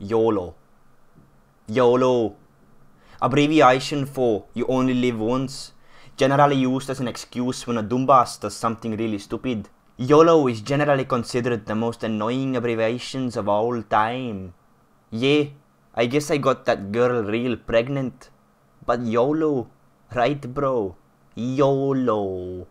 YOLO. YOLO. Abbreviation for you only live once. Generally used as an excuse when a dumbass does something really stupid. YOLO is generally considered the most annoying abbreviations of all time. Yeah, I guess I got that girl real pregnant. But YOLO, right bro? YOLO.